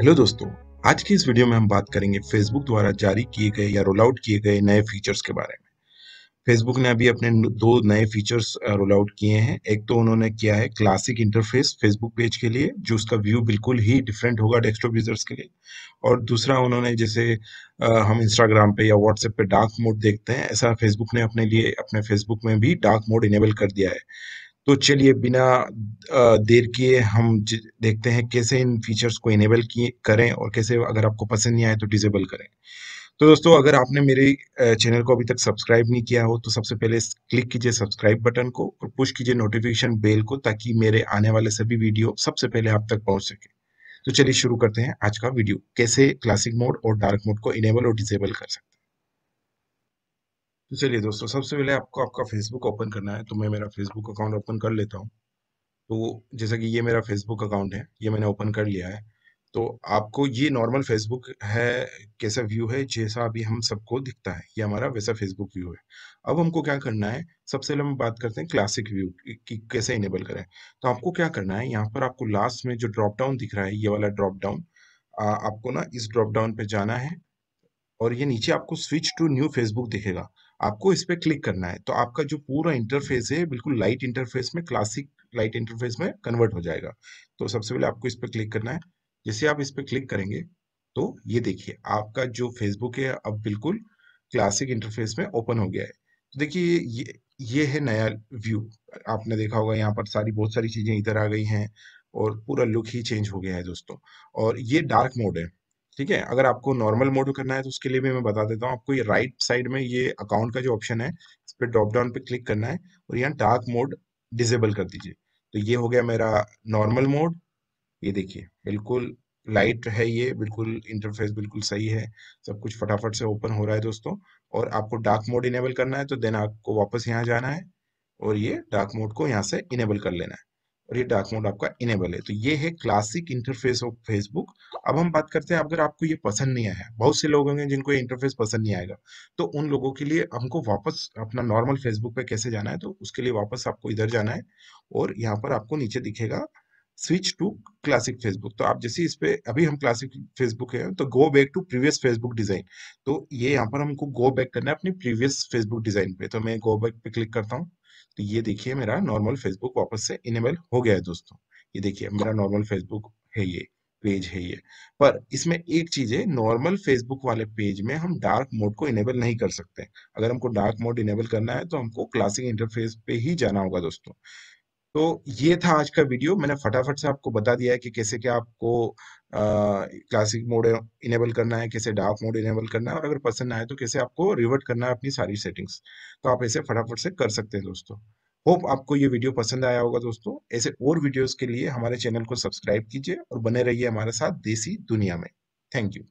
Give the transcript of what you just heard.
hello दोस्तों आज की इस वीडियो में हम बात करेंगे फेसबुक द्वारा जारी किए गए या रोल आउट किए गए नए फीचर्स के बारे में फेसबुक ने अभी अपने दो नए फीचर्स रोल आउट किए हैं एक तो उन्होंने किया है क्लासिक इंटरफेस फेसबुक पेज के लिए जो उसका व्यू बिल्कुल ही डिफरेंट होगा डेस्कटॉप यूजर्स के लिए और दूसरा उन्होंने जैसे हम इंस्टाग्राम पे या व्हाट्सएप पे डार्क मोड देखते हैं ऐसा फेसबुक ने अपने लिए अपने फेसबुक में भी डार्क मोड इनेबल कर दिया है तो चलिए बिना देर किए हम देखते हैं कैसे इन फीचर्स को इनेबल करें और कैसे अगर आपको पसंद नहीं आए तो डिजेबल करें तो दोस्तों अगर आपने मेरे चैनल को अभी तक सब्सक्राइब नहीं किया हो तो सबसे पहले क्लिक कीजिए सब्सक्राइब बटन को और पुश कीजिए नोटिफिकेशन बेल को ताकि मेरे आने वाले सभी वीडियो सबसे पहले आप तक पहुंच सके तो चलिए शुरू करते हैं आज का वीडियो कैसे क्लासिक मोड और डार्क मोड को इनेबल और डिसेबल कर सकते हैं तो चलिए दोस्तों सबसे पहले आपको आपका फेसबुक ओपन करना है तो मैं मेरा फेसबुक अकाउंट ओपन कर लेता हूँ तो जैसा कि ये मेरा फेसबुक अकाउंट है ये मैंने ओपन कर लिया है तो आपको ये नॉर्मल फेसबुक है कैसा व्यू है जैसा अभी हम सबको दिखता है ये हमारा वैसा फेसबुक व्यू है अब हमको क्या करना है सबसे पहले हम बात करते हैं क्लासिक व्यू की कैसे इनेबल करें तो आपको क्या करना है यहाँ पर आपको लास्ट में जो ड्रॉप डाउन दिख रहा है ये वाला ड्रॉप डाउन आपको ना इस ड्रॉप डाउन पे जाना है और ये नीचे आपको स्विच टू न्यू फेसबुक दिखेगा आपको इस पर क्लिक करना है तो आपका जो पूरा इंटरफेस है बिल्कुल लाइट इंटरफेस में क्लासिक लाइट इंटरफेस में कन्वर्ट हो जाएगा तो सबसे पहले आपको इस पर क्लिक करना है जैसे आप इस पर क्लिक करेंगे तो ये देखिए आपका जो फेसबुक है अब बिल्कुल क्लासिक इंटरफेस में ओपन हो गया है तो देखिए ये ये है नया व्यू आपने देखा होगा यहाँ पर सारी बहुत सारी चीज़ें इधर आ गई हैं और पूरा लुक ही चेंज हो गया है दोस्तों और ये डार्क मोड है ठीक है अगर आपको नॉर्मल मोड करना है तो उसके लिए भी मैं बता देता हूँ आपको ये राइट साइड में ये अकाउंट का जो ऑप्शन है इस पर ड्रॉप डाउन पे क्लिक करना है और यहाँ डार्क मोड डिजेबल कर दीजिए तो ये हो गया मेरा नॉर्मल मोड ये देखिए बिल्कुल लाइट है ये बिल्कुल इंटरफेस बिल्कुल सही है सब कुछ फटाफट से ओपन हो रहा है दोस्तों और आपको डार्क मोड इनेबल करना है तो देन आपको वापस यहाँ जाना है और ये डार्क मोड को यहाँ से इनेबल कर लेना है और ये डार्क मोड आपका इनेबल है तो ये है क्लासिक इंटरफेस ऑफ फेसबुक अब हम बात करते हैं अगर आपको ये पसंद नहीं आया बहुत से लोग होंगे जिनको ये इंटरफेस पसंद नहीं आएगा तो उन लोगों के लिए हमको वापस अपना नॉर्मल फेसबुक पे कैसे जाना है तो उसके लिए वापस आपको इधर जाना है और यहाँ पर आपको नीचे दिखेगा स्विच टू क्लासिक फेसबुक तो आप जैसे इस पे अभी हम क्लासिक फेसबुक है तो go back to previous Facebook design तो ये यहाँ पर हमको गो बैक करना है अपनी प्रीवियस फेसबुक डिजाइन पे तो मैं गो बैक पे क्लिक करता हूँ तो ये देखिए मेरा नॉर्मल फेसबुक वापस से इनेबल हो गया है दोस्तों ये देखिए मेरा नॉर्मल फेसबुक है ये पेज है ये पर इसमें एक चीज है नॉर्मल फेसबुक वाले पेज में हम डार्क मोड को इनेबल नहीं कर सकते अगर हमको डार्क मोड इनेबल करना है तो हमको क्लासिक इंटरफेस पे ही जाना होगा दोस्तों तो ये था आज का वीडियो मैंने फटाफट से आपको बता दिया है कि कैसे क्या आपको क्लासिक मोड इनेबल करना है कैसे डार्क मोड इनेबल करना है और अगर पसंद आए तो कैसे आपको रिवर्ट करना है अपनी सारी सेटिंग्स तो आप ऐसे फटाफट से कर सकते हैं दोस्तों होप आपको ये वीडियो पसंद आया होगा दोस्तों ऐसे और वीडियोज के लिए हमारे चैनल को सब्सक्राइब कीजिए और बने रहिए हमारे साथ देसी दुनिया में थैंक यू